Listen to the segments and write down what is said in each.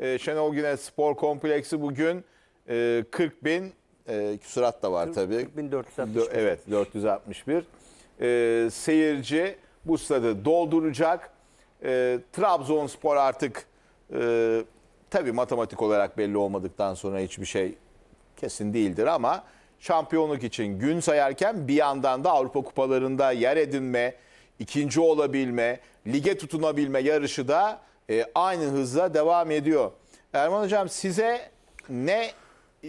Ee, Şenol Güneş Spor Kompleksi bugün 40 e, bin e, küsurat da var tabii. 40 bin 461. Evet 461. Ee, seyirci bu stadı dolduracak. Ee, Trabzonspor artık e, tabii matematik olarak belli olmadıktan sonra hiçbir şey kesin değildir ama şampiyonluk için gün sayarken bir yandan da Avrupa kupalarında yer edinme, ikinci olabilme, lige tutunabilme yarışı da e, aynı hızla devam ediyor. Erman Hocam size ne e,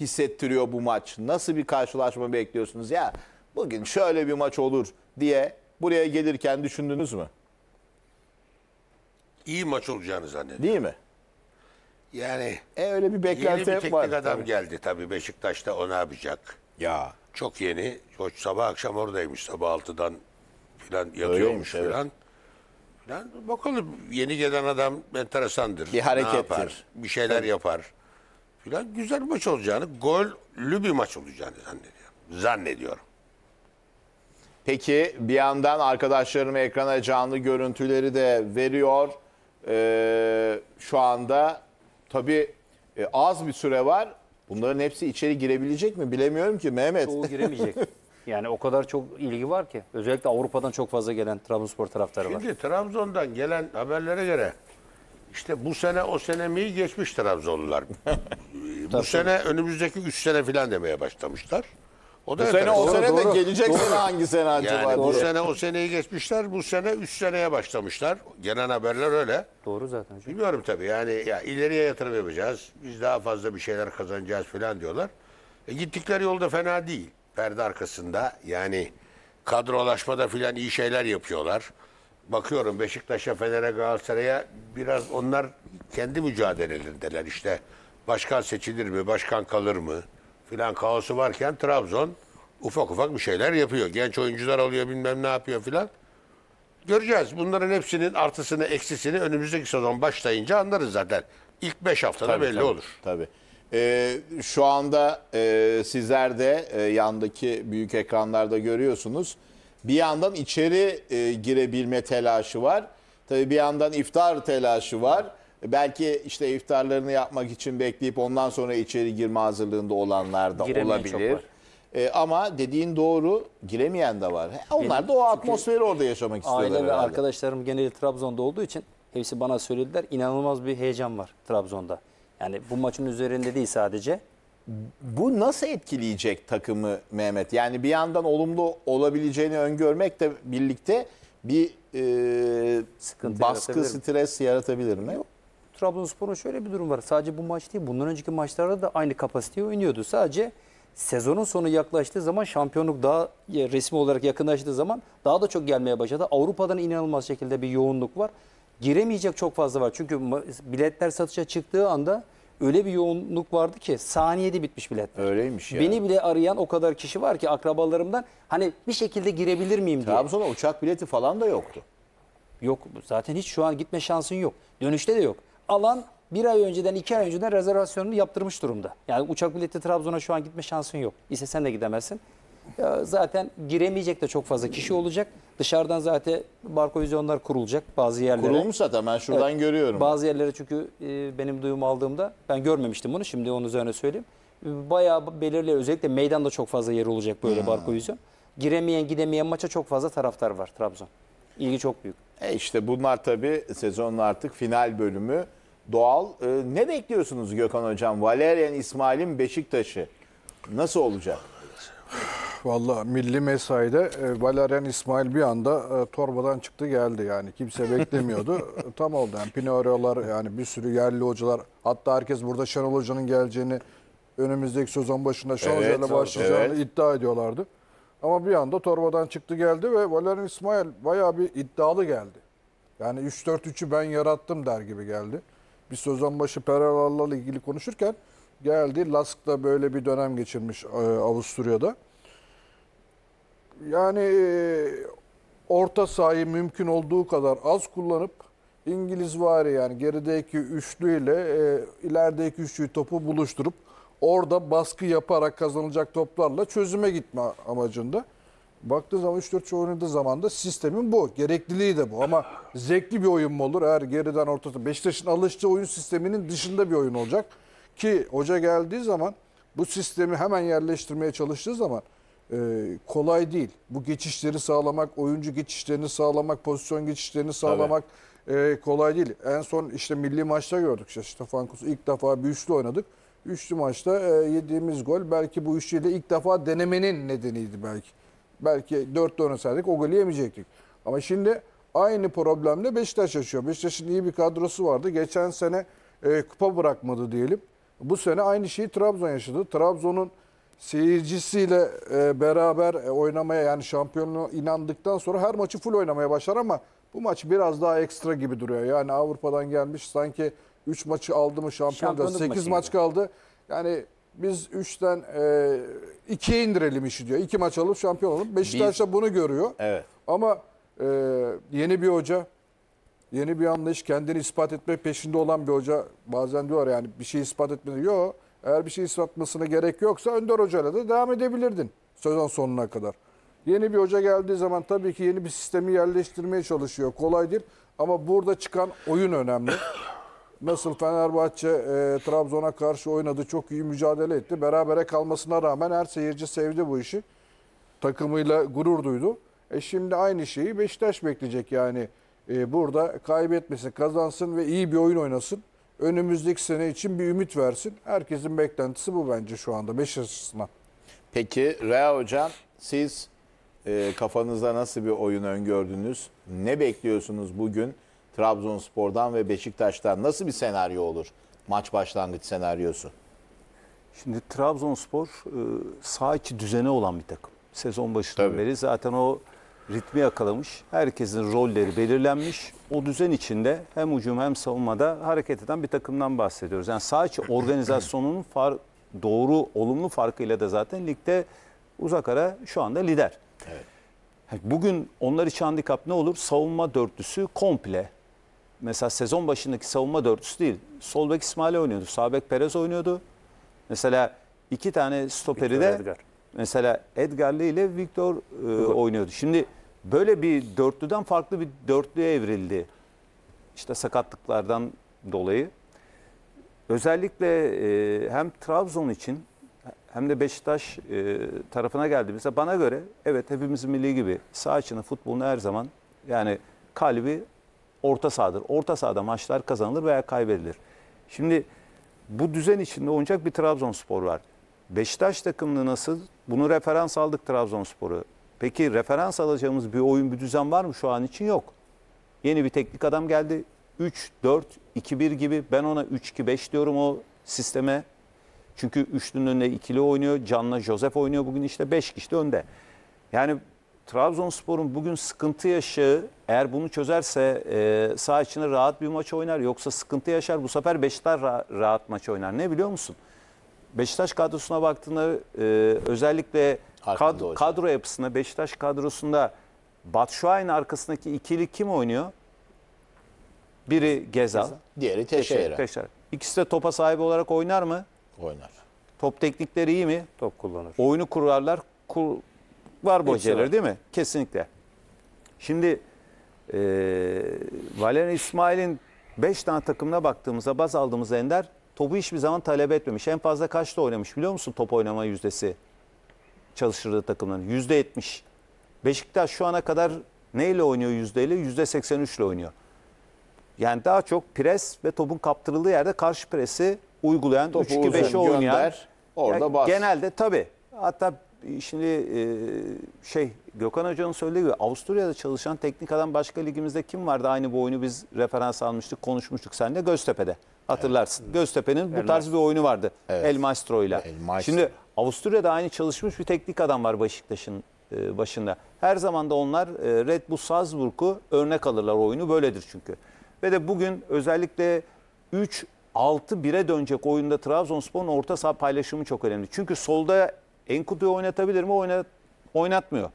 hissettiriyor bu maç? Nasıl bir karşılaşma bekliyorsunuz? Ya bugün şöyle bir maç olur diye buraya gelirken düşündünüz mü? İyi maç olacağını zannediyorum. Değil mi? Yani E öyle bir yeni bir teknik var. adam Tabii. geldi tabii Beşiktaş'ta onu yapacak. Ya Çok yeni. Koç sabah akşam oradaymış. Sabah 6'dan filan yatıyormuş Öyleymiş, evet. filan. Yani bakalım yeni gelen adam enteresandır. Bir harekettir. Ne yapar, bir şeyler evet. yapar. Filan güzel bir maç olacağını, gollü bir maç olacağını zannediyorum. Zannediyorum. Peki bir yandan arkadaşlarım ekrana canlı görüntüleri de veriyor. Ee, şu anda tabii e, az bir süre var. Bunların hepsi içeri girebilecek mi bilemiyorum ki Mehmet. Çoğu giremeyecek. Yani o kadar çok ilgi var ki. Özellikle Avrupa'dan çok fazla gelen Trabzonspor taraftarı var. Şimdi Trabzon'dan gelen haberlere göre işte bu sene o sene mi geçmiş Trabzonlular. bu sene önümüzdeki 3 sene falan demeye başlamışlar. O da Bu sene o sene de doğru. gelecek sene hangi sene acaba? Yani bu sene o seneyi geçmişler. Bu sene 3 seneye başlamışlar. Genel haberler öyle. Doğru zaten hocam. Bilmiyorum tabii yani ya ileriye yatırım yapacağız. Biz daha fazla bir şeyler kazanacağız falan diyorlar. E, gittikleri yolda fena değil perde arkasında yani kadrolaşmada filan iyi şeyler yapıyorlar. Bakıyorum Beşiktaş'a, Fener'e, Galatasaray'a biraz onlar kendi mücadelelerindeler. işte. başkan seçilir mi, başkan kalır mı filan kaosu varken Trabzon ufak ufak bir şeyler yapıyor. Genç oyuncular alıyor bilmem ne yapıyor filan. Göreceğiz. Bunların hepsinin artısını, eksisini önümüzdeki sezon başlayınca anlarız zaten. İlk beş haftada tabii, belli tabii, olur. Tabii. E, şu anda e, sizler de e, yandaki büyük ekranlarda görüyorsunuz. Bir yandan içeri e, girebilme telaşı var. Tabii bir yandan iftar telaşı var. Belki işte iftarlarını yapmak için bekleyip ondan sonra içeri girme hazırlığında olanlar da Giremeyen olabilir. E, ama dediğin doğru giremeyen de var. Onlar da o atmosferi orada yaşamak istiyorlar. Aile ve herhalde. arkadaşlarım geneli Trabzon'da olduğu için hepsi bana söylediler. İnanılmaz bir heyecan var Trabzon'da. Yani bu maçın üzerinde değil sadece. Bu nasıl etkileyecek takımı Mehmet? Yani bir yandan olumlu olabileceğini öngörmekle birlikte bir e, Sıkıntı baskı, stres yaratabilir mi? Trabzonspor'un şöyle bir durum var. Sadece bu maç değil, bundan önceki maçlarda da aynı kapasiteyi oynuyordu. Sadece sezonun sonu yaklaştığı zaman şampiyonluk daha resmi olarak yakınlaştığı zaman daha da çok gelmeye başladı. Avrupa'dan inanılmaz şekilde bir yoğunluk var giremeyecek çok fazla var. Çünkü biletler satışa çıktığı anda öyle bir yoğunluk vardı ki saniyede bitmiş biletler. Öyleymiş ya. Beni bile arayan o kadar kişi var ki akrabalarımdan hani bir şekilde girebilir miyim diye. Trabzon'a uçak bileti falan da yoktu. Yok zaten hiç şu an gitme şansın yok. Dönüşte de yok. Alan bir ay önceden iki ay önceden rezervasyonunu yaptırmış durumda. Yani uçak bileti Trabzon'a şu an gitme şansın yok. İse sen de gidemezsin zaten giremeyecek de çok fazla kişi olacak. Dışarıdan zaten barkovizyonlar kurulacak bazı yerlere. Kurulmuş zaten ben şuradan Evet. görüyorum. Bazı yerlere çünkü e, benim duyum aldığımda ben görmemiştim bunu şimdi onun üzerine söyleyeyim. E, Bayağı belirli özellikle meydanda çok fazla yer olacak böyle hmm. barkovizyon. Giremeyen gidemeyen maça çok fazla taraftar var Trabzon. İlgi çok büyük. E işte bunlar tabii sezonun artık final bölümü. Doğal. E, ne bekliyorsunuz Gökhan Hocam? Valerian İsmail'in Beşiktaş'ı nasıl olacak? Valla milli mesaide e, Valerian İsmail bir anda e, torbadan çıktı geldi yani. Kimse beklemiyordu. E, tam oldu yani. Pinario'lar yani bir sürü yerli hocalar. Hatta herkes burada Şenol Hoca'nın geleceğini önümüzdeki sezon başında Şenol Evet, Hoca'yla başlayacağını evet. iddia ediyorlardı. Ama bir anda torbadan çıktı geldi ve Valerian İsmail baya bir iddialı geldi. Yani 3-4-3'ü ben yarattım der gibi geldi. Bir sezon başı Peral'la ilgili konuşurken geldi. Lask'ta böyle bir dönem geçirmiş e, Avusturya'da. Yani e, orta sahayı mümkün olduğu kadar az kullanıp İngiliz var yani gerideki üçlüyle e, ilerideki üçlüyü topu buluşturup orada baskı yaparak kazanılacak toplarla çözüme gitme amacında. Baktığı zaman 3-4 şey oynadığı zaman da sistemin bu. Gerekliliği de bu. Ama zevkli bir oyun mu olur? Eğer geriden ortası Beşiktaş'ın alıştığı oyun sisteminin dışında bir oyun olacak. Ki hoca geldiği zaman bu sistemi hemen yerleştirmeye çalıştığı zaman e, kolay değil. Bu geçişleri sağlamak, oyuncu geçişlerini sağlamak, pozisyon geçişlerini sağlamak e, kolay değil. En son işte milli maçta gördük. İşte Fankus ilk defa bir üçlü oynadık. Üçlü maçta e, yediğimiz gol belki bu üçlüyle ilk defa denemenin nedeniydi belki. Belki dörtte oynasaydık o golü yemeyecektik. Ama şimdi aynı problemle Beşiktaş yaşıyor. Beşiktaş'ın iyi bir kadrosu vardı. Geçen sene e, kupa bırakmadı diyelim. Bu sene aynı şeyi Trabzon yaşadı. Trabzon'un seyircisiyle e, beraber e, oynamaya yani şampiyonluğa inandıktan sonra her maçı full oynamaya başlar ama bu maç biraz daha ekstra gibi duruyor. Yani Avrupa'dan gelmiş sanki 3 maçı aldı mı şampiyon 8 maç kaldı. Yani biz 3'ten 2'ye e, indirelim işi diyor. 2 maç alıp şampiyon olalım. Beşiktaş da bunu görüyor. Evet. Ama e, yeni bir hoca yeni bir anlayış, kendini ispat etme peşinde olan bir hoca bazen diyor yani bir şey ispat etmedi. Yok. Eğer bir şey ispatmasına gerek yoksa Önder Hoca'yla da devam edebilirdin sözün sonuna kadar. Yeni bir hoca geldiği zaman tabii ki yeni bir sistemi yerleştirmeye çalışıyor. Kolay ama burada çıkan oyun önemli. Nasıl Fenerbahçe e, Trabzon'a karşı oynadı, çok iyi mücadele etti. Berabere kalmasına rağmen her seyirci sevdi bu işi. Takımıyla gurur duydu. E şimdi aynı şeyi Beşiktaş bekleyecek yani. Ee, burada kaybetmesin, kazansın ve iyi bir oyun oynasın. Önümüzdeki sene için bir ümit versin. Herkesin beklentisi bu bence şu anda Beşiktaş açısından. Peki Rea Hocam siz e, kafanızda nasıl bir oyun öngördünüz? Ne bekliyorsunuz bugün Trabzonspor'dan ve Beşiktaş'tan? Nasıl bir senaryo olur maç başlangıç senaryosu? Şimdi Trabzonspor e, sağ içi düzene olan bir takım. Sezon başından Tabii. beri zaten o ritmi yakalamış. Herkesin rolleri belirlenmiş. O düzen içinde hem ucum hem savunmada hareket eden bir takımdan bahsediyoruz. Yani sadece organizasyonun far, doğru olumlu farkıyla da zaten ligde uzak ara şu anda lider. Evet. Bugün onlar için handikap ne olur? Savunma dörtlüsü komple. Mesela sezon başındaki savunma dörtlüsü değil. Solbek İsmail oynuyordu. Sağ Perez oynuyordu. Mesela iki tane stoperi Victor de Edgar. mesela Edgar'lı ile Victor e, oynuyordu. Şimdi böyle bir dörtlüden farklı bir dörtlüye evrildi. İşte sakatlıklardan dolayı. Özellikle e, hem Trabzon için hem de Beşiktaş e, tarafına geldiğimizde bana göre evet hepimizin milli gibi sağ içinde futbolun her zaman yani kalbi orta sahadır. Orta sahada maçlar kazanılır veya kaybedilir. Şimdi bu düzen içinde oynayacak bir Trabzonspor var. Beşiktaş takımını nasıl? Bunu referans aldık Trabzonspor'u. Peki referans alacağımız bir oyun, bir düzen var mı şu an için? Yok. Yeni bir teknik adam geldi. 3-4-2-1 gibi ben ona 3-2-5 diyorum o sisteme. Çünkü üçlünün önünde ikili oynuyor. Can'la Josef oynuyor bugün işte 5 kişi de önde. Yani Trabzonspor'un bugün sıkıntı yaşağı eğer bunu çözerse e, sağ içine rahat bir maç oynar. Yoksa sıkıntı yaşar bu sefer Beşiktaş ra rahat maç oynar. Ne biliyor musun? Beşiktaş kadrosuna baktığında e, özellikle Kad, olacak. kadro yapısında Beşiktaş kadrosunda Batshuayi'nin arkasındaki ikili kim oynuyor? Biri Gezal. Gezal. Diğeri Teşehir'e. Teşehir. İkisi de topa sahibi olarak oynar mı? Oynar. Top teknikleri iyi mi? Top kullanır. Oyunu kurarlar. Kur... Var bocaları değil mi? Kesinlikle. Şimdi e, Valerian İsmail'in 5 tane takımına baktığımızda baz aldığımız Ender topu hiçbir zaman talep etmemiş. En fazla kaçta oynamış biliyor musun top oynama yüzdesi? çalıştırdığı takımların yüzde yetmiş. Beşiktaş şu ana kadar neyle oynuyor yüzdeyle? seksen üçle oynuyor. Yani daha çok pres ve topun kaptırıldığı yerde karşı presi uygulayan, 3-2-5'i oynayan. Gönder, orada yani bas. Genelde tabii. Hatta şimdi e, şey Gökhan Hoca'nın söylediği gibi Avusturya'da çalışan teknik adam başka ligimizde kim vardı? Aynı bu oyunu biz referans almıştık, konuşmuştuk seninle Göztepe'de. Hatırlarsın. Evet. Göztepe'nin bu tarz bir oyunu vardı. Evet. El Maestro ile. Şimdi Avusturya'da aynı çalışmış bir teknik adam var Beşiktaş'ın e, başında. Her zaman da onlar e, Red Bull Salzburg'u örnek alırlar oyunu böyledir çünkü. Ve de bugün özellikle 3 6-1'e dönecek oyunda Trabzonspor'un orta saha paylaşımı çok önemli. Çünkü solda Enkutu'yu oynatabilir mi? Oynat, oynatmıyor.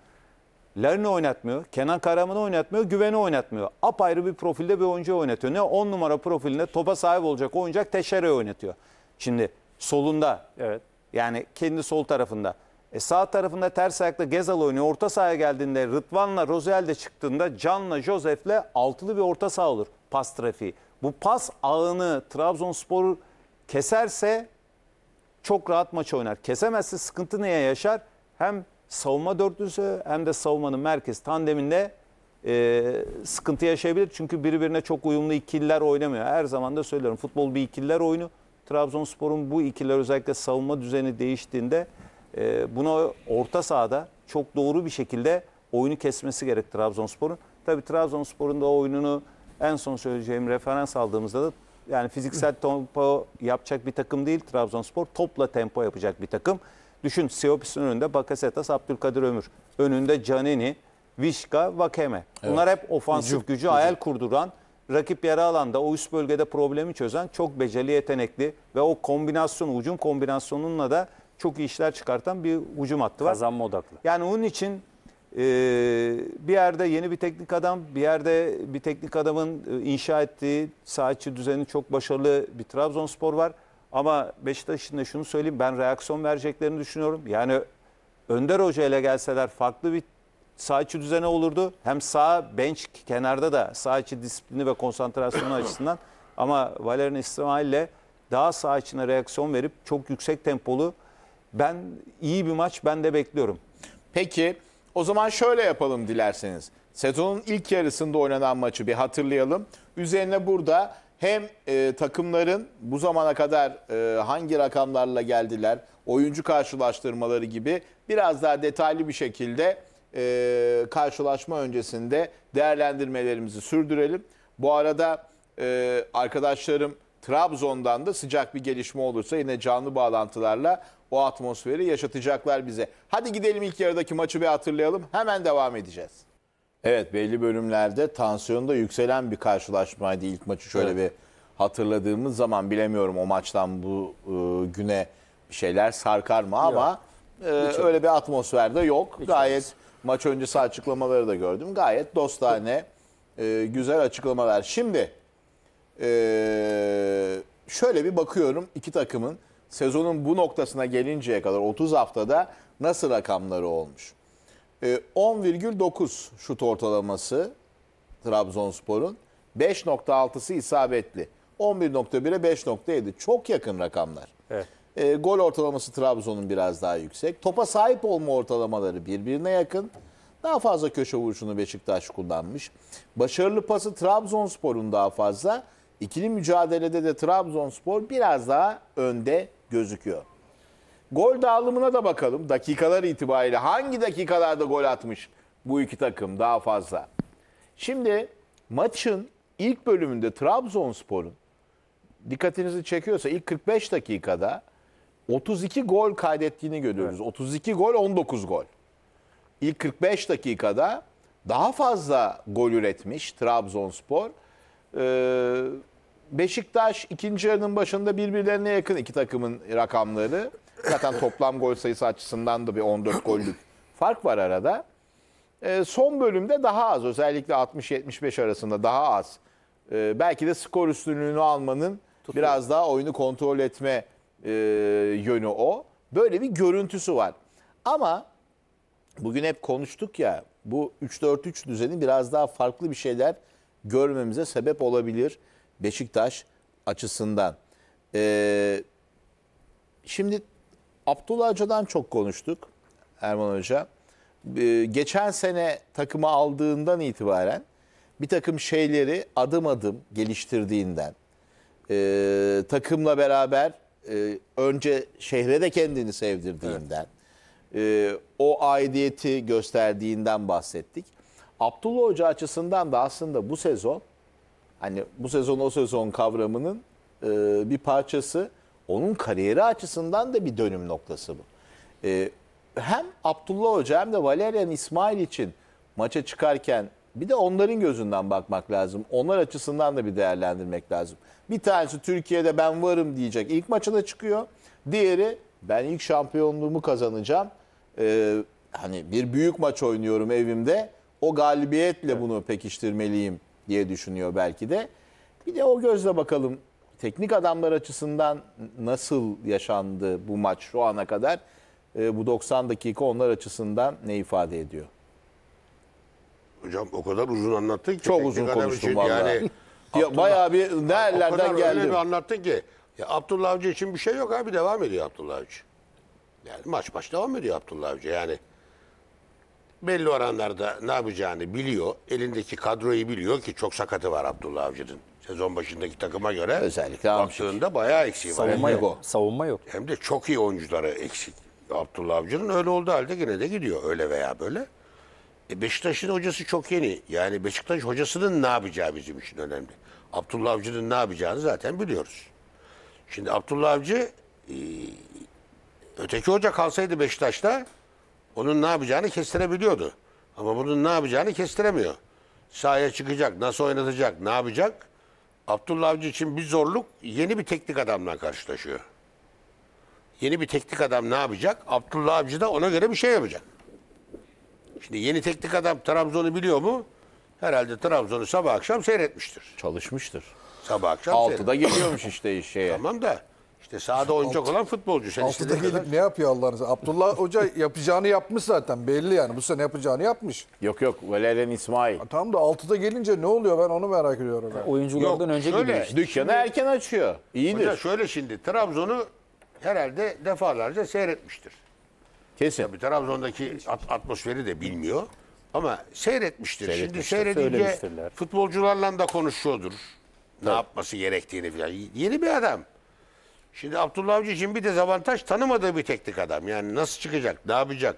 Larin'i oynatmıyor. Kenan Karaman'ı oynatmıyor. Güven'i oynatmıyor. Apayrı bir profilde bir oyuncu oynatıyor. Ne 10 numara profilinde topa sahip olacak oyuncak Teşere'yi oynatıyor. Şimdi solunda evet. Yani kendi sol tarafında. E sağ tarafında ters ayakta Gezal oynuyor. Orta sahaya geldiğinde Rıdvan'la Rozel de çıktığında Can'la Josef'le altılı bir orta saha olur pas trafiği. Bu pas ağını Trabzonspor keserse çok rahat maç oynar. Kesemezse sıkıntı neye yaşar? Hem savunma dörtlüsü hem de savunmanın merkez tandeminde e, sıkıntı yaşayabilir. Çünkü birbirine çok uyumlu ikililer oynamıyor. Her zaman da söylüyorum futbol bir ikililer oyunu. Trabzonspor'un bu ikiler özellikle savunma düzeni değiştiğinde e, buna orta sahada çok doğru bir şekilde oyunu kesmesi gerek Trabzonspor'un. tabi Trabzonspor'un da oyununu en son söyleyeceğim referans aldığımızda da yani fiziksel tempo yapacak bir takım değil Trabzonspor. Topla tempo yapacak bir takım. Düşün Siopis'in önünde Bakasetas, Abdülkadir Ömür. Önünde Canini, Vişka, Vakeme. Bunlar hep ofansif Hücum. gücü hayal kurduran rakip yarı alanda o üst bölgede problemi çözen çok beceri yetenekli ve o kombinasyon, ucum kombinasyonunla da çok iyi işler çıkartan bir ucum hattı var. Kazanma odaklı. Yani onun için e, bir yerde yeni bir teknik adam, bir yerde bir teknik adamın e, inşa ettiği saatçi düzeni çok başarılı bir Trabzonspor var. Ama Beşiktaş'ın da şunu söyleyeyim ben reaksiyon vereceklerini düşünüyorum. Yani Önder Hoca ile gelseler farklı bir sağ içi düzene olurdu. Hem sağ bench kenarda da sağ içi disiplini ve konsantrasyonu açısından ama Valerian İsmail ile daha sağ içine reaksiyon verip çok yüksek tempolu ben iyi bir maç ben de bekliyorum. Peki o zaman şöyle yapalım dilerseniz. Sezonun ilk yarısında oynanan maçı bir hatırlayalım. Üzerine burada hem e, takımların bu zamana kadar e, hangi rakamlarla geldiler, oyuncu karşılaştırmaları gibi biraz daha detaylı bir şekilde e, karşılaşma öncesinde değerlendirmelerimizi sürdürelim. Bu arada e, arkadaşlarım Trabzon'dan da sıcak bir gelişme olursa yine canlı bağlantılarla o atmosferi yaşatacaklar bize. Hadi gidelim ilk yarıdaki maçı bir hatırlayalım. Hemen devam edeceğiz. Evet belli bölümlerde tansiyonda yükselen bir karşılaşmaydı ilk maçı şöyle evet. bir hatırladığımız zaman bilemiyorum o maçtan bu e, güne bir şeyler sarkar mı ama e, yok. e, öyle bir atmosferde yok. Hiç Gayet Maç öncesi açıklamaları da gördüm. Gayet dostane, e, güzel açıklamalar. Şimdi e, şöyle bir bakıyorum iki takımın sezonun bu noktasına gelinceye kadar 30 haftada nasıl rakamları olmuş. E, 10,9 şut ortalaması Trabzonspor'un. 5.6'sı isabetli. 11.1'e 5.7 çok yakın rakamlar. Evet. E, gol ortalaması Trabzon'un biraz daha yüksek. Topa sahip olma ortalamaları birbirine yakın. Daha fazla köşe vuruşunu Beşiktaş kullanmış. Başarılı pası Trabzonspor'un daha fazla. İkili mücadelede de Trabzonspor biraz daha önde gözüküyor. Gol dağılımına da bakalım. Dakikalar itibariyle hangi dakikalarda gol atmış bu iki takım daha fazla? Şimdi maçın ilk bölümünde Trabzonspor'un dikkatinizi çekiyorsa ilk 45 dakikada 32 gol kaydettiğini görüyoruz. Evet. 32 gol 19 gol. İlk 45 dakikada daha fazla gol üretmiş Trabzonspor. Ee, Beşiktaş ikinci yarının başında birbirlerine yakın iki takımın rakamları. Zaten toplam gol sayısı açısından da bir 14 gollük fark var arada. Ee, son bölümde daha az özellikle 60-75 arasında daha az. Ee, belki de skor üstünlüğünü almanın Tutma. biraz daha oyunu kontrol etme e, yönü o. Böyle bir görüntüsü var. Ama bugün hep konuştuk ya bu 3-4-3 düzeni biraz daha farklı bir şeyler görmemize sebep olabilir Beşiktaş açısından. Ee, şimdi Abdullah Hoca'dan çok konuştuk Erman Hoca. Ee, geçen sene takımı aldığından itibaren bir takım şeyleri adım adım geliştirdiğinden, e, takımla beraber e, önce şehre de kendini sevdirdiğinden, evet. e, o aidiyeti gösterdiğinden bahsettik. Abdullah Hoca açısından da aslında bu sezon, hani bu sezon o sezon kavramının e, bir parçası, onun kariyeri açısından da bir dönüm noktası bu. E, hem Abdullah Hoca hem de Valerian İsmail için maça çıkarken bir de onların gözünden bakmak lazım. Onlar açısından da bir değerlendirmek lazım. Bir tanesi Türkiye'de ben varım diyecek. İlk maçına çıkıyor. Diğeri ben ilk şampiyonluğumu kazanacağım. Ee, hani bir büyük maç oynuyorum evimde. O galibiyetle bunu pekiştirmeliyim diye düşünüyor belki de. Bir de o gözle bakalım teknik adamlar açısından nasıl yaşandı bu maç şu ana kadar? Ee, bu 90 dakika onlar açısından ne ifade ediyor? Hocam o kadar uzun anlattın ki. Çok uzun konuştum valla. Yani, ya, bayağı bir nerelerden geldi. Öyle bir anlattın ki. Ya Abdullah Avcı için bir şey yok abi devam ediyor Abdullah Avcı. Yani maç maç devam ediyor Abdullah Avcı yani. Belli oranlarda ne yapacağını biliyor. Elindeki kadroyu biliyor ki çok sakatı var Abdullah Avcı'nın. Sezon başındaki takıma göre özellikle baktığında bayağı eksiği var. Savunma yok. Savunma yok. Hem de çok iyi oyuncuları eksik. Abdullah Avcı'nın öyle olduğu halde yine de gidiyor öyle veya böyle. E Beşiktaş'ın hocası çok yeni. Yani Beşiktaş hocasının ne yapacağı bizim için önemli. Abdullah Avcı'nın ne yapacağını zaten biliyoruz. Şimdi Abdullah Avcı e, öteki hoca kalsaydı Beşiktaş'ta onun ne yapacağını kestirebiliyordu. Ama bunun ne yapacağını kestiremiyor. Sahaya çıkacak, nasıl oynatacak, ne yapacak? Abdullah Avcı için bir zorluk yeni bir teknik adamla karşılaşıyor. Yeni bir teknik adam ne yapacak? Abdullah Avcı da ona göre bir şey yapacak. Şimdi yeni teknik adam Trabzon'u biliyor mu? Herhalde Trabzon'u sabah akşam seyretmiştir. Çalışmıştır. Sabah akşam Altıda geliyormuş işte şeye. Tamam da işte sahada oynayacak olan futbolcu. Sen Altıda gelip kadar- ne yapıyor Allah'ınıza? Abdullah Hoca yapacağını yapmış zaten belli yani. Bu sene yapacağını yapmış. Yok yok Valerian İsmail. Ha, Tam da altıda gelince ne oluyor ben onu merak ediyorum. yani. Oyunculardan önce şöyle, gidiyor işte. Dükkanı erken açıyor. İyidir. Hoca şöyle şimdi Trabzon'u herhalde defalarca seyretmiştir. Kesin. Tabii Trabzon'daki at- atmosferi de bilmiyor. Ama seyretmiştir. Şimdi Seyretmiştir, seyredince futbolcularla da konuşuyordur. Ne yapması gerektiğini falan. Yeni bir adam. Şimdi Abdullah Avcı için bir dezavantaj tanımadığı bir teknik adam. Yani nasıl çıkacak, ne yapacak,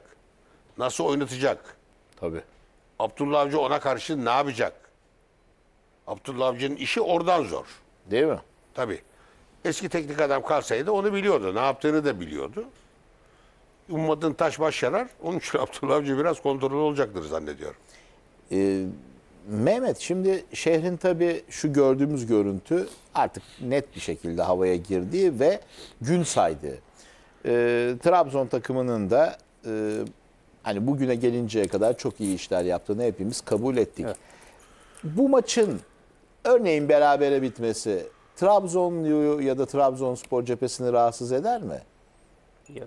nasıl oynatacak? Tabii. Abdullah Avcı ona karşı ne yapacak? Abdullah Avcı'nın işi oradan zor. Değil mi? Tabii. Eski teknik adam kalsaydı onu biliyordu. Ne yaptığını da biliyordu ummadığın taş baş yarar. Onun için Abdullah Avcı biraz kontrollü olacaktır zannediyorum. Ee, Mehmet şimdi şehrin tabii şu gördüğümüz görüntü artık net bir şekilde havaya girdiği ve gün saydı. Ee, Trabzon takımının da e, hani bugüne gelinceye kadar çok iyi işler yaptığını hepimiz kabul ettik. Evet. Bu maçın örneğin berabere bitmesi Trabzonluyu ya da Trabzonspor cephesini rahatsız eder mi? Ya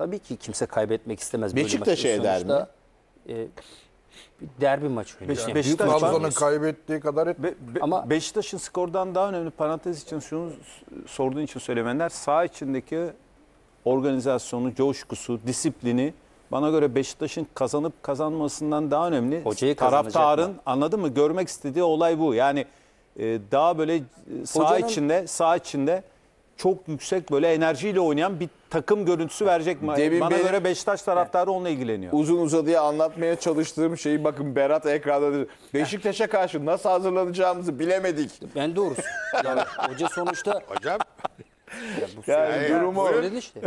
Tabii ki kimse kaybetmek istemez. Beşiktaş eder mi? E, bir derbi maçı oynuyor. Beş, Beşiktaş Trabzon'un kaybettiği kadar et. Be, be, Ama Beşiktaş'ın skordan daha önemli parantez için şunu sorduğun için söylemenler sağ içindeki organizasyonu, coşkusu, disiplini bana göre Beşiktaş'ın kazanıp kazanmasından daha önemli. Hocayı taraftarın mı? anladın mı? Görmek istediği olay bu. Yani e, daha böyle sağ Hocanın... içinde, sağ içinde çok yüksek böyle enerjiyle oynayan bir takım görüntüsü verecek mi? Demin Bana benim- göre Beşiktaş taraftarı onunla ilgileniyor. uzun uzadıya anlatmaya çalıştığım şeyi bakın Berat ekranda Beşiktaş'a karşı nasıl hazırlanacağımızı bilemedik. Ben doğrusu. Yani hoca sonuçta Hocam Yani durumu öyle işte.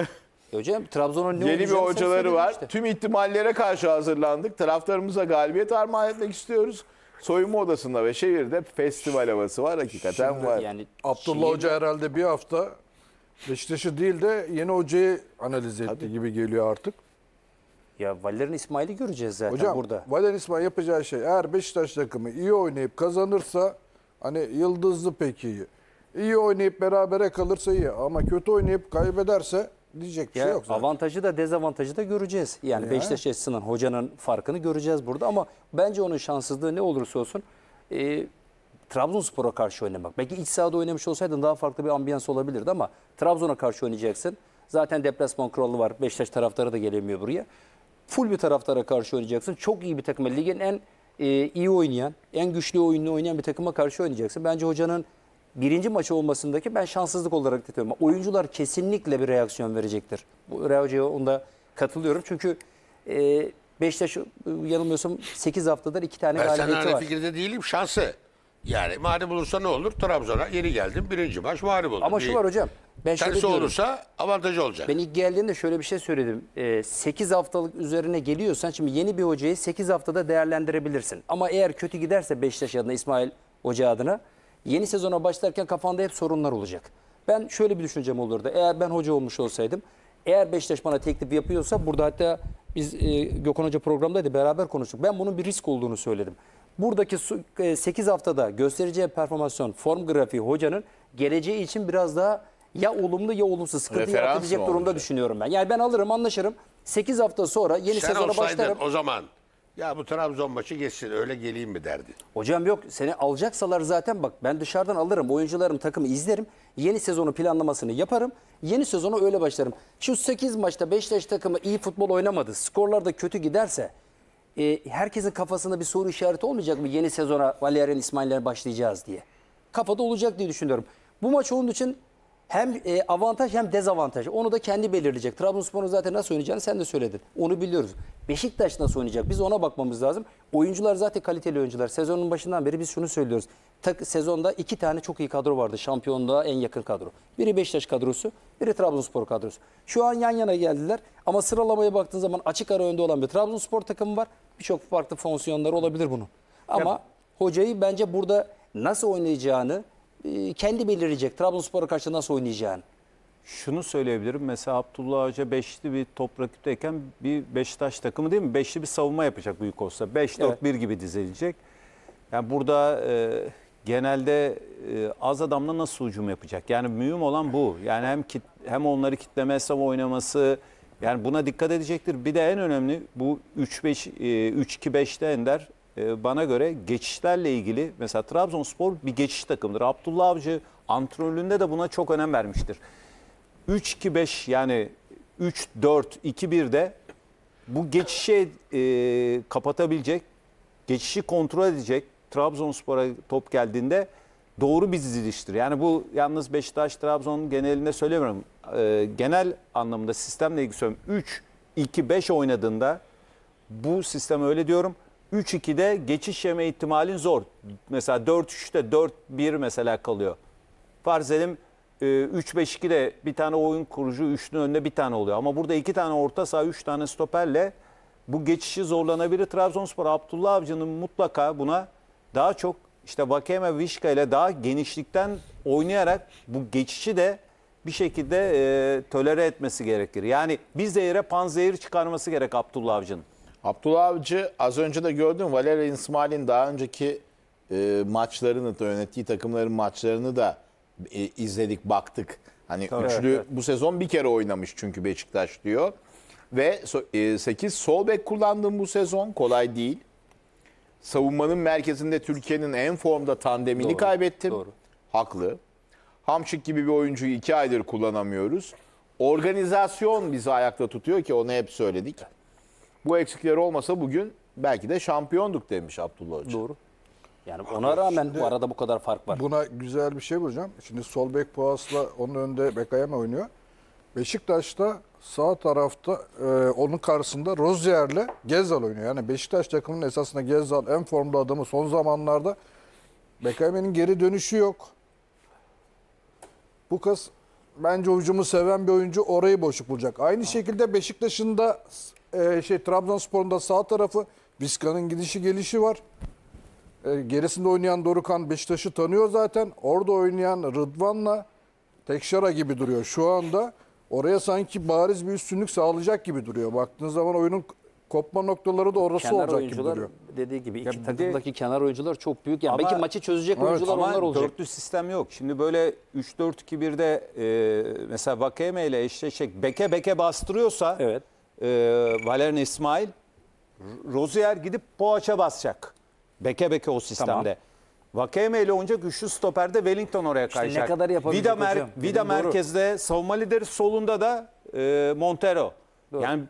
E hocam Trabzon'un ne yeni bir hocaları var. işte. Tüm ihtimallere karşı hazırlandık. Taraftarımıza galibiyet armağan etmek istiyoruz. Soyunma odasında ve şehirde festival havası var hakikaten var. Yani Abdullah Hoca herhalde bir hafta Beşiktaş'ı değil de yeni hocayı analiz etti Tabii. gibi geliyor artık. Ya Valerian İsmail'i göreceğiz zaten Hocam, burada. Valerian İsmail yapacağı şey eğer Beşiktaş takımı iyi oynayıp kazanırsa hani yıldızlı peki iyi oynayıp berabere kalırsa iyi ama kötü oynayıp kaybederse diyecek bir şey ya şey yok zaten. Avantajı da dezavantajı da göreceğiz. Yani ya. Beşiktaş açısından hocanın farkını göreceğiz burada ama bence onun şanssızlığı ne olursa olsun e, Trabzonspor'a karşı oynamak. Belki iç sahada oynamış olsaydın daha farklı bir ambiyans olabilirdi ama Trabzon'a karşı oynayacaksın. Zaten deplasman kuralı var. Beşiktaş taraftarı da gelemiyor buraya. Full bir taraftara karşı oynayacaksın. Çok iyi bir takım. Ligin en e, iyi oynayan, en güçlü oyununu oynayan bir takıma karşı oynayacaksın. Bence hocanın birinci maçı olmasındaki ben şanssızlık olarak tutuyorum. Oyuncular kesinlikle bir reaksiyon verecektir. Bu Rea Hoca'ya onda katılıyorum. Çünkü e, Beşiktaş e, yanılmıyorsam 8 haftadır 2 tane ben galibiyeti var. Ben seninle fikirde değilim şansı. Yani mağlup olursa ne olur? Trabzon'a yeni geldim. Birinci maç mağlup oldum. Ama şu var hocam. Ben Tersi diyorum. olursa avantajı olacak. Ben ilk geldiğimde şöyle bir şey söyledim. E, ee, 8 haftalık üzerine geliyorsan şimdi yeni bir hocayı 8 haftada değerlendirebilirsin. Ama eğer kötü giderse Beşiktaş adına İsmail Hoca adına yeni sezona başlarken kafanda hep sorunlar olacak. Ben şöyle bir düşüncem olurdu. Eğer ben hoca olmuş olsaydım eğer Beşiktaş bana teklif yapıyorsa burada hatta biz e, Gökhan Hoca programdaydı beraber konuştuk. Ben bunun bir risk olduğunu söyledim buradaki 8 e, haftada göstereceği performasyon, form grafiği hocanın geleceği için biraz daha ya olumlu ya olumsuz sıkıntı Referans yaratabilecek durumda olacak? düşünüyorum ben. Yani ben alırım anlaşırım. 8 hafta sonra yeni Sen sezona olsaydın başlarım. o zaman ya bu Trabzon maçı geçsin öyle geleyim mi derdin? Hocam yok seni alacaksalar zaten bak ben dışarıdan alırım oyuncularım takımı izlerim. Yeni sezonu planlamasını yaparım. Yeni sezonu öyle başlarım. Şu 8 maçta Beşiktaş takımı iyi futbol oynamadı. Skorlar da kötü giderse e, herkesin kafasında bir soru işareti olmayacak mı? Yeni sezona Valerian İsmail'ler başlayacağız diye. Kafada olacak diye düşünüyorum. Bu maç onun için hem e, avantaj hem dezavantaj. Onu da kendi belirleyecek. Trabzonspor'un zaten nasıl oynayacağını sen de söyledin. Onu biliyoruz. Beşiktaş nasıl oynayacak? Biz ona bakmamız lazım. Oyuncular zaten kaliteli oyuncular. Sezonun başından beri biz şunu söylüyoruz. Tak, sezonda iki tane çok iyi kadro vardı. Şampiyonluğa en yakın kadro. Biri Beşiktaş kadrosu, biri Trabzonspor kadrosu. Şu an yan yana geldiler ama sıralamaya baktığın zaman açık ara önde olan bir Trabzonspor takımı var. Birçok farklı fonksiyonları olabilir bunun. Ama ya. hocayı bence burada nasıl oynayacağını e, kendi belirleyecek. Trabzonspor'a karşı nasıl oynayacağını. Şunu söyleyebilirim. Mesela Abdullah Hoca beşli bir top rakipteyken bir Beşiktaş takımı değil mi? Beşli bir savunma yapacak büyük olsa. 5-4-1 evet. gibi dizilecek. Yani burada e, genelde e, az adamla nasıl hücum yapacak? Yani mühim olan bu. Yani hem kit, hem onları kitleme hesabı oynaması, yani buna dikkat edecektir. Bir de en önemli bu 3-2-5'te e, Ender e, bana göre geçişlerle ilgili mesela Trabzonspor bir geçiş takımıdır. Abdullah Avcı antrenörlüğünde de buna çok önem vermiştir. 3-2-5 yani 3-4-2-1'de bu geçişi e, kapatabilecek, geçişi kontrol edecek Trabzonspor'a top geldiğinde doğru bir diziliştir. Yani bu yalnız Beşiktaş, Trabzon genelinde söylemiyorum e, genel anlamda sistemle ilgili söylüyorum. 3-2-5 oynadığında bu sistem öyle diyorum. 3-2'de geçiş yeme ihtimalin zor. Mesela 4-3'te 4-1 mesela kalıyor. Farz edelim 3-5-2'de e, bir tane oyun kurucu 3'ün önünde bir tane oluyor. Ama burada iki tane orta saha, üç tane stoperle bu geçişi zorlanabilir. Trabzonspor Abdullah Avcı'nın mutlaka buna daha çok işte Vakeme Vişka ile daha genişlikten oynayarak bu geçişi de bir şekilde e, tölere etmesi gerekir. Yani bir zehire panzehir çıkarması gerek Abdullah Avcı'nın. Abdullah Avcı az önce de gördüm Valerian İsmail'in daha önceki e, maçlarını da yönettiği takımların maçlarını da e, izledik baktık. Hani Tabii, üçlü evet. bu sezon bir kere oynamış çünkü Beşiktaş diyor. Ve 8 e, sol bek kullandım bu sezon kolay değil. Savunmanın merkezinde Türkiye'nin en formda tandemini doğru, kaybettim. Doğru. Haklı. Hamşik gibi bir oyuncuyu iki aydır kullanamıyoruz. Organizasyon bizi ayakta tutuyor ki onu hep söyledik. Bu eksikleri olmasa bugün belki de şampiyonduk demiş Abdullah Hoca. Doğru. Yani ona Abi rağmen bu arada bu kadar fark var. Buna güzel bir şey bulacağım. Şimdi sol bek Poğas'la onun önünde Bekayem oynuyor. Beşiktaş'ta sağ tarafta e, onun karşısında Rozier'le Gezzal oynuyor. Yani Beşiktaş takımının esasında Gezzal en formlu adamı son zamanlarda. Bekayem'in geri dönüşü yok. Bu kız bence oyuncumu seven bir oyuncu orayı boşluk bulacak. Aynı şekilde Beşiktaş'ın da e, şey Trabzonspor'un da sağ tarafı Vizca'nın gidişi gelişi var. E, gerisinde oynayan Dorukan Beşiktaş'ı tanıyor zaten. Orada oynayan Rıdvan'la Tekşara gibi duruyor şu anda. Oraya sanki bariz bir üstünlük sağlayacak gibi duruyor. Baktığınız zaman oyunun kopma noktaları da orası kenar olacak gibi oyuncular duruyor. dediği gibi iki bir de- kenar oyuncular çok büyük. Yani Ama- belki maçı çözecek Evet, oyuncular Ama onlar olacak. dörtlü sistem yok. Şimdi böyle 3-4-2-1'de e, mesela Vakeme ile eşleşecek beke beke bastırıyorsa Evet. e, Valerian İsmail Rozier gidip Poğaç'a basacak. Beke beke o sistemde. Vakeme ile oynayacak üçlü stoperde Wellington oraya kayacak. ne kadar yapabilecek Vida, hocam? Vida Dediğin doğru. merkezde savunma lideri solunda da e, Montero. Yani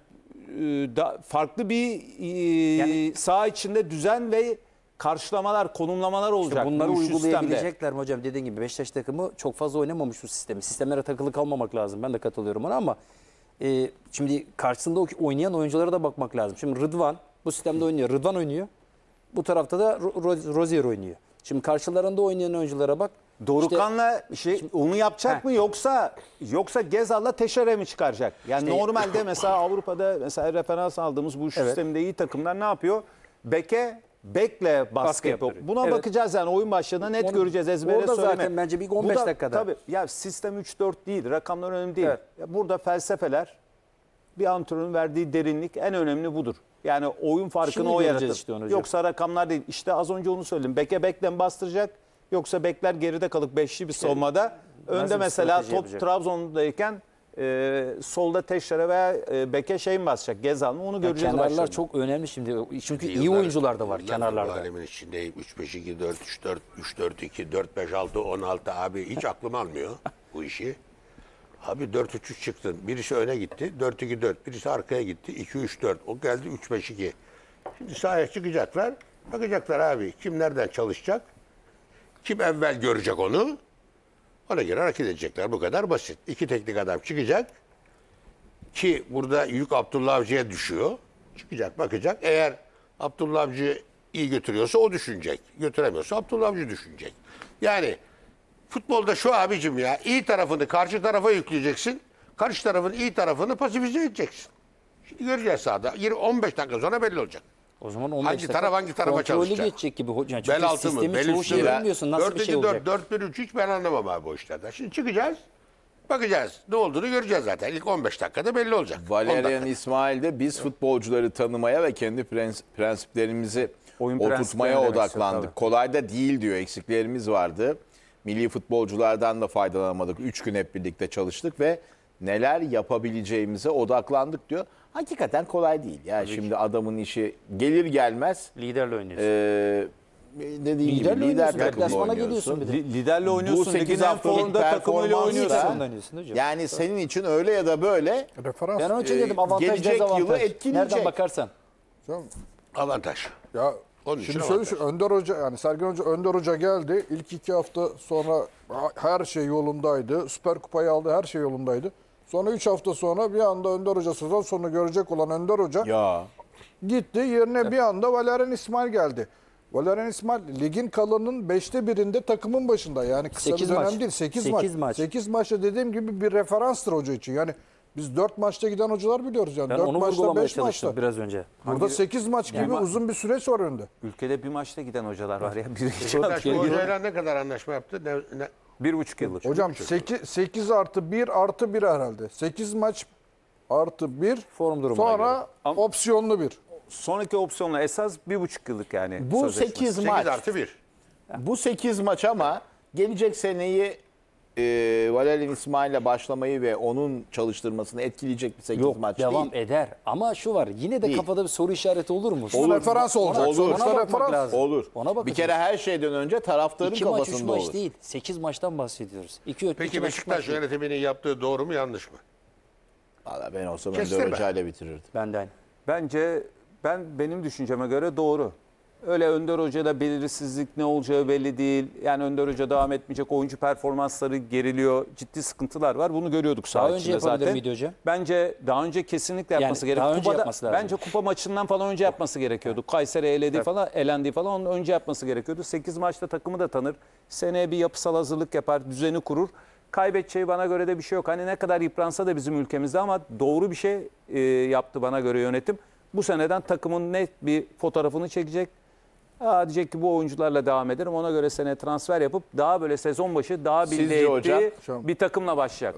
e, da, farklı bir e, Yani- saha içinde düzen ve karşılamalar, konumlamalar olacak. İşte bunları bu uygulayabilecekler mi hocam? dediğim gibi Beşiktaş takımı çok fazla oynamamış bu sistemi. Sistemlere takılı kalmamak lazım. Ben de katılıyorum ona ama e, şimdi karşısında oynayan oyunculara da bakmak lazım. Şimdi Rıdvan bu sistemde oynuyor. Rıdvan oynuyor. Bu tarafta da Ro- Rozier oynuyor. Şimdi karşılarında oynayan oyunculara bak. Dorukan'la şey onu yapacak Heh. mı yoksa yoksa Gezal'la Teşer'e mi çıkaracak? Yani İşte- normalde mesela Avrupa'da mesela referans aldığımız bu Evet. sistemde iyi takımlar ne yapıyor? Beke bekle baskı Baskı yapıyor. Buna Evet. bakacağız yani oyun başladığında net Onu- göreceğiz ezbere orada söyleme. zaten bence bir 15 da- dakikada. Tabii ya sistem 3-4 değil rakamlar önemli değil. Evet. Ya burada felsefeler bir antrenörün verdiği derinlik en önemli budur. Yani oyun farkını Şimdi o göreceğiz yaratır. işte Yoksa rakamlar değil. İşte az önce onu söyledim. Beke beklen bastıracak. Yoksa bekler geride kalıp beşli bir şey, savunmada. Önde mesela strateji top yapacak? Trabzon'dayken e, solda Teşrere veya e, Beke şey mi basacak? Gezal mı? Onu Ya göreceğiz. kenarlar başlarında. çok önemli şimdi. Çünkü iyi oyuncular da var kenarlarda. Alemin içinde 3-5-2, 4-3-4, 3-4-2, 4-5-6, 16 abi hiç aklım almıyor bu işi. Abi 4-3-3 çıktın. Birisi öne gitti. 4-2-4. Birisi arkaya gitti. 2-3-4. O geldi 3-5-2. Şimdi sahaya çıkacaklar. Bakacaklar abi kim nereden çalışacak. Kim evvel görecek onu ona göre hareket edecekler. Bu kadar basit. İki teknik adam çıkacak ki burada yük Abdullah Avcı'ya düşüyor. Çıkacak bakacak. Eğer Abdullah Avcı iyi götürüyorsa o düşünecek. Götüremiyorsa Abdullah Avcı düşünecek. Yani futbolda şu abicim ya iyi tarafını karşı tarafa yükleyeceksin. Karşı tarafın iyi tarafını pasifize edeceksin. Şimdi göreceğiz sahada. 15 dakika sonra belli olacak. O zaman 15 Hangi taraf hangi tarafa kontrollü çalışacak? geçecek gibi. hocam. Çünkü bel altı mı? Bel üstü şey mü? Nasıl 4, bir şey 2, olacak? 4, 4, 3, 3 ben anlamam abi bu işlerden. Şimdi çıkacağız. Bakacağız. Ne olduğunu göreceğiz zaten. İlk 15 dakikada belli olacak. 10 Valerian İsmail de biz futbolcuları tanımaya ve kendi prens- prensiplerimizi Oyun oturtmaya odaklandık. tabii. Kolay da değil diyor. Eksiklerimiz vardı. Milli futbolculardan da faydalanamadık. Üç gün hep birlikte çalıştık ve neler yapabileceğimize odaklandık diyor. Hakikaten kolay değil. Ya Tabii şimdi ki. adamın işi gelir gelmez Liderle oynuyorsun. e, dediğim Liderle gibi lider oynuyorsun, oynuyorsun. bir de. Liderle Bu oynuyorsun. Ligin sekiz en haftalık takımıyla oynuyorsun. Yani senin için öyle ya da böyle Referans. Ben onun için dedim avantaj gelecek dezavantaj. yılı etkileyecek. Nereden bakarsan. Hocam, Avantaj. ya Onun şimdi şöyle şu Önder Hoca yani Sergen Hoca Önder Hoca geldi. İlk iki hafta sonra her şey yolundaydı. Süper Kupayı aldı her şey yolundaydı. Sonra 3 hafta sonra bir anda Önder Hoca sezon sonunu görecek olan Önder Hoca ya. gitti. Yerine evet. bir anda Valerian İsmail geldi. Valerian İsmail ligin kalanının 5'te 1'inde takımın başında. Yani kısa bir dönem maç. değil 8, 8 maç. maç. 8 maçta dediğim gibi bir referanstır hoca için. Yani biz 4 maçta giden hocalar biliyoruz yani. Ben 4 onu maçta 5 maçta. biraz önce. Burada Hangi... 8 maç gibi yani, uzun bir süre var önünde. Ülkede bir maçta giden hocalar var ya. Bir e, Hoca ne kadar anlaşma yaptı? Ne, ne, bir buçuk yıllık. Hocam 8, artı 1 artı 1 herhalde. 8 maç artı 1 form durumu. sonra göre. opsiyonlu bir. Sonraki opsiyonla esas bir buçuk yıllık yani. Bu sözleşme. 8 maç. 8 artı 1. Bu 8 maç ama gelecek seneyi e, Valerian İsmail'le başlamayı ve onun çalıştırmasını etkileyecek bir 8 Yok maç devam değil. eder ama şu var yine de Değil. kafada bir soru işareti olur mu? Olur. Referans olacak. Olur. Ona Referans. lazım. Olur. Ona bakacağız. bir kere her şeyden önce taraftarın İki maç, üç kafasında maç olur. değil. Sekiz maçtan bahsediyoruz. İki, iki Peki maç, Beşiktaş maç değil. yönetiminin yaptığı doğru mu yanlış mı? Valla ben olsa ben Kestirme. 4 ile bitirirdim. Benden. Bence ben benim düşünceme göre doğru. Öyle Önder Hoca'da belirsizlik ne olacağı belli değil. Yani Önder Hoca devam etmeyecek. Oyuncu performansları geriliyor. Ciddi sıkıntılar var. Bunu görüyorduk Daha önce zaten. miydi hocam? Bence daha önce kesinlikle yapması daha gerekiyor. önce yapması Bence kupa maçından falan önce yapması gerekiyordu. Kayseri eledi falan, elendi falan onun önce yapması gerekiyordu. 8 maçta takımı da tanır. Seneye bir yapısal hazırlık yapar, düzeni kurur. Kaybedeceği bana göre de bir şey yok. Hani ne kadar yıpransa da bizim ülkemizde ama doğru bir şey e, yaptı bana göre yönetim. Bu seneden takımın net bir fotoğrafını çekecek. Aa, diyecek ki bu oyuncularla devam ederim. Ona göre sene transfer yapıp daha böyle sezon başı daha Sizce bir takımla başlayacak.